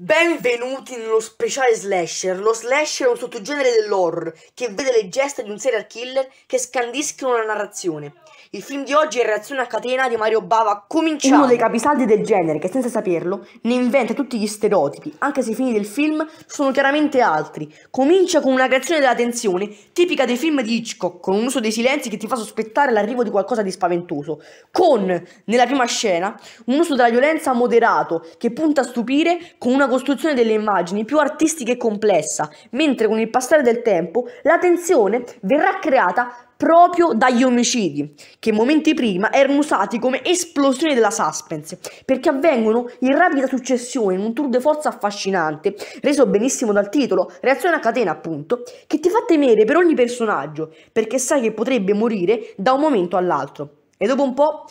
Benvenuti nello speciale slasher. Lo slasher è un sottogenere dell'horror che vede le gesta di un serial killer che scandiscono la narrazione. Il film di oggi è Reazione a catena di Mario Bava. Cominciamo! Uno dei capisaldi del genere che, senza saperlo, ne inventa tutti gli stereotipi, anche se i fini del film sono chiaramente altri. Comincia con una creazione della tensione, tipica dei film di Hitchcock, con un uso dei silenzi che ti fa sospettare l'arrivo di qualcosa di spaventoso. Con, nella prima scena, un uso della violenza moderato che punta a stupire con una costruzione delle immagini più artistica e complessa, mentre con il passare del tempo la tensione verrà creata proprio dagli omicidi, che momenti prima erano usati come esplosioni della suspense, perché avvengono in rapida successione, in un tour de forza affascinante, reso benissimo dal titolo, reazione a catena appunto, che ti fa temere per ogni personaggio, perché sai che potrebbe morire da un momento all'altro. E dopo un po'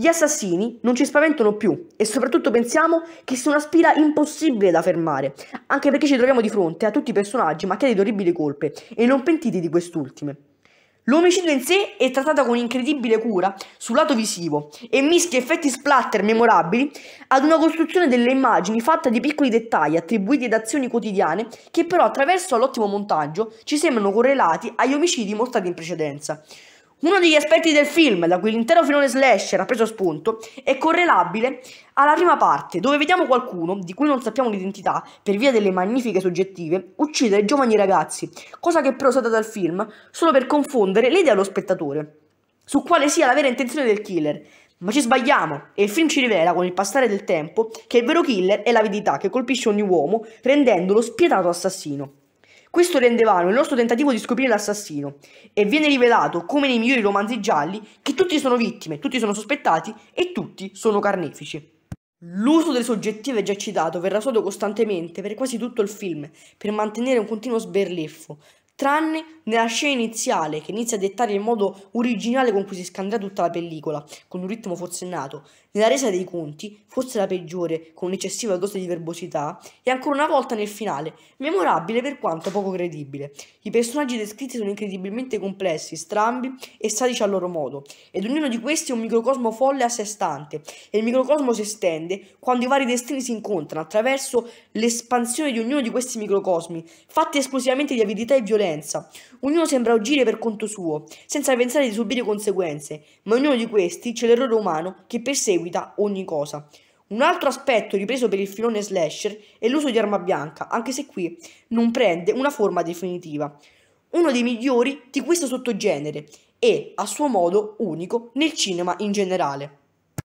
Gli assassini non ci spaventano più e soprattutto pensiamo che sia una spira impossibile da fermare, anche perché ci troviamo di fronte a tutti i personaggi macchiati di orribili colpe e non pentiti di quest'ultime. L'omicidio in sé è trattato con incredibile cura sul lato visivo e mischia effetti splatter memorabili ad una costruzione delle immagini fatta di piccoli dettagli attribuiti ad azioni quotidiane che però attraverso l'ottimo montaggio ci sembrano correlati agli omicidi mostrati in precedenza. Uno degli aspetti del film da cui l'intero filone slasher ha preso spunto è correlabile alla prima parte, dove vediamo qualcuno, di cui non sappiamo l'identità, per via delle magnifiche soggettive, uccidere giovani ragazzi, cosa che è però usata dal film solo per confondere l'idea allo spettatore su quale sia la vera intenzione del killer. Ma ci sbagliamo e il film ci rivela con il passare del tempo che il vero killer è l'avidità che colpisce ogni uomo rendendolo spietato assassino. Questo rende vano il nostro tentativo di scoprire l'assassino e viene rivelato, come nei migliori romanzi gialli, che tutti sono vittime, tutti sono sospettati e tutti sono carnefici. L'uso del soggettivo già citato verrà usato costantemente per quasi tutto il film, per mantenere un continuo sberleffo, tranne nella scena iniziale che inizia a dettare il modo originale con cui si scandrà tutta la pellicola, con un ritmo forsennato, nella resa dei conti, forse la peggiore, con un'eccessiva dose di verbosità, e ancora una volta nel finale, memorabile per quanto poco credibile. I personaggi descritti sono incredibilmente complessi, strambi e sadici al loro modo, ed ognuno di questi è un microcosmo folle a sé stante, e il microcosmo si estende quando i vari destini si incontrano attraverso l'espansione di ognuno di questi microcosmi, fatti esclusivamente di avidità e violenza violenza. Ognuno sembra agire per conto suo, senza pensare di subire conseguenze, ma ognuno di questi c'è l'errore umano che perseguita ogni cosa. Un altro aspetto ripreso per il filone slasher è l'uso di arma bianca, anche se qui non prende una forma definitiva. Uno dei migliori di questo sottogenere e, a suo modo, unico nel cinema in generale.